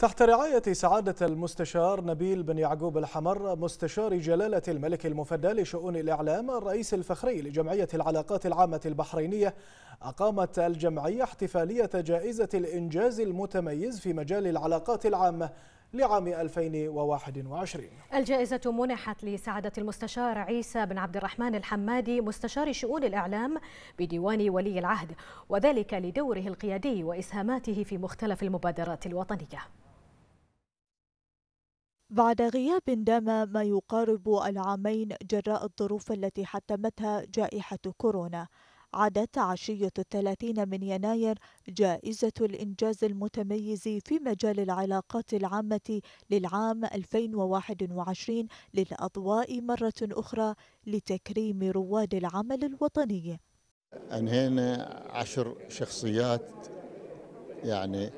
تحت رعاية سعادة المستشار نبيل بن يعقوب الحمر مستشار جلالة الملك المفدى لشؤون الإعلام الرئيس الفخري لجمعية العلاقات العامة البحرينية أقامت الجمعية احتفالية جائزة الإنجاز المتميز في مجال العلاقات العامة لعام 2021 الجائزة منحت لسعادة المستشار عيسى بن عبد الرحمن الحمادي مستشار شؤون الإعلام بديوان ولي العهد وذلك لدوره القيادي وإسهاماته في مختلف المبادرات الوطنية بعد غياب دام ما يقارب العامين جراء الظروف التي حتمتها جائحة كورونا عادت عشية الثلاثين من يناير جائزة الإنجاز المتميز في مجال العلاقات العامة للعام 2021 للأضواء مرة أخرى لتكريم رواد العمل الوطني أنهينا عشر شخصيات يعني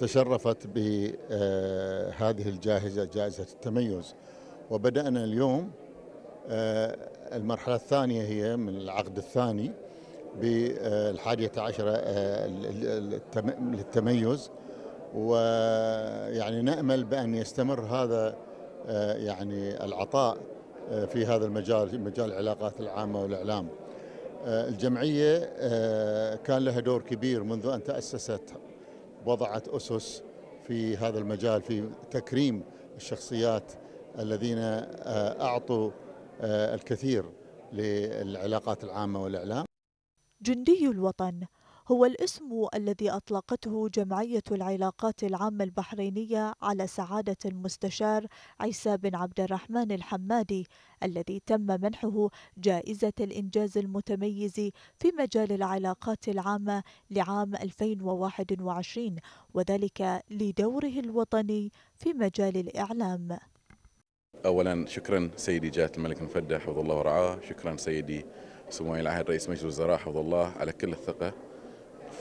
تشرفت بهذه آه، الجائزة جائزة التميز وبدأنا اليوم آه، المرحلة الثانية هي من العقد الثاني بالحادية آه، عشرة للتميز ويعني نأمل بأن يستمر هذا يعني العطاء في هذا المجال مجال العلاقات العامة والإعلام الجمعية كان لها دور كبير منذ أن تأسست وضعت أسس في هذا المجال في تكريم الشخصيات الذين آه، أعطوا آه، الكثير للعلاقات العامة والإعلام جندي الوطن هو الاسم الذي أطلقته جمعية العلاقات العامة البحرينية على سعادة المستشار عيسى بن عبد الرحمن الحمادي الذي تم منحه جائزة الإنجاز المتميز في مجال العلاقات العامة لعام 2021 وذلك لدوره الوطني في مجال الإعلام أولا شكرا سيدي جلالة الملك المفدى حفظ الله ورعاه شكرا سيدي سمو ولي العهد رئيس مجلس الوزراء حفظ الله على كل الثقة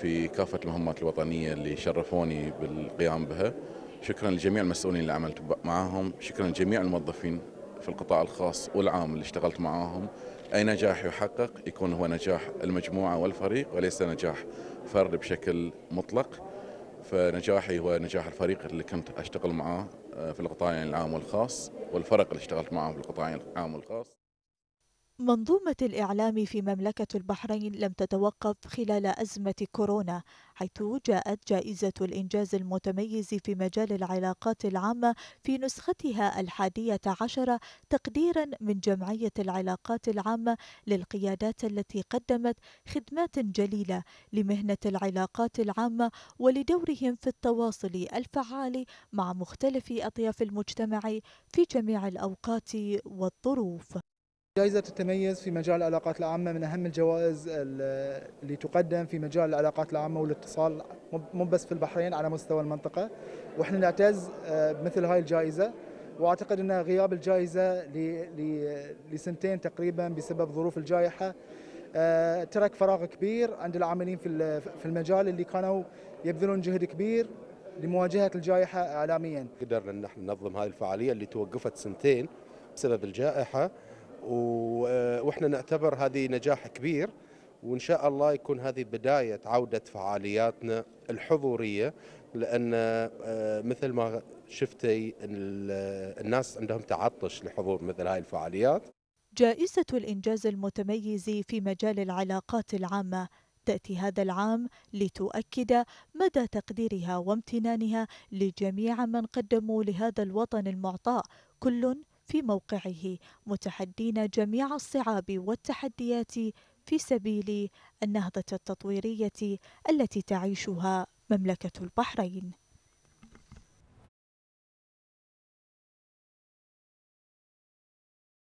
في كافة المهمات الوطنية اللي شرفوني بالقيام بها شكرا لجميع المسؤولين اللي عملت معاهم شكرا لجميع الموظفين في القطاع الخاص والعام اللي اشتغلت معاهم أي نجاح يحقق يكون هو نجاح المجموعة والفريق وليس نجاح فرد بشكل مطلق فنجاحي هو نجاح الفريق اللي كنت أشتغل معاه آه، في القطاعين العام والخاص والفرق اللي اشتغلت معاهم في القطاعين العام والخاص منظومة الإعلام في مملكة البحرين لم تتوقف خلال أزمة كورونا، حيث جاءت جائزة الإنجاز المتميز في مجال العلاقات العامة في نسختها الحادية عشرة تقديرا من جمعية العلاقات العامة للقيادات التي قدمت خدمات جليلة لمهنة العلاقات العامة ولدورهم في التواصل الفعال مع مختلف أطياف المجتمع في جميع الأوقات والظروف. جائزة التميز في مجال العلاقات العامة من أهم الجوائز اللي تقدم في مجال العلاقات العامة والاتصال مو بس في البحرين على مستوى المنطقة وإحنا نعتز آه، بمثل هاي الجائزة وأعتقد أن غياب الجائزة لسنتين تقريبا بسبب ظروف الجائحة آه، ترك فراغ كبير عند العاملين في المجال اللي كانوا يبذلون جهد كبير لمواجهة الجائحة إعلاميا قدرنا أن نحن ننظم هذه الفعالية اللي توقفت سنتين بسبب الجائحة آه، واحنا نعتبر هذه نجاح كبير وان شاء الله يكون هذه بدايه عوده فعالياتنا الحضوريه لان آه، مثل ما شفتي الناس عندهم تعطش لحضور مثل هاي الفعاليات جائزة الإنجاز المتميز في مجال العلاقات العامة تأتي هذا العام لتؤكد مدى تقديرها وامتنانها لجميع من قدموا لهذا الوطن المعطاء كل في موقعه متحدين جميع الصعاب والتحديات في سبيل النهضة التطويرية التي تعيشها مملكة البحرين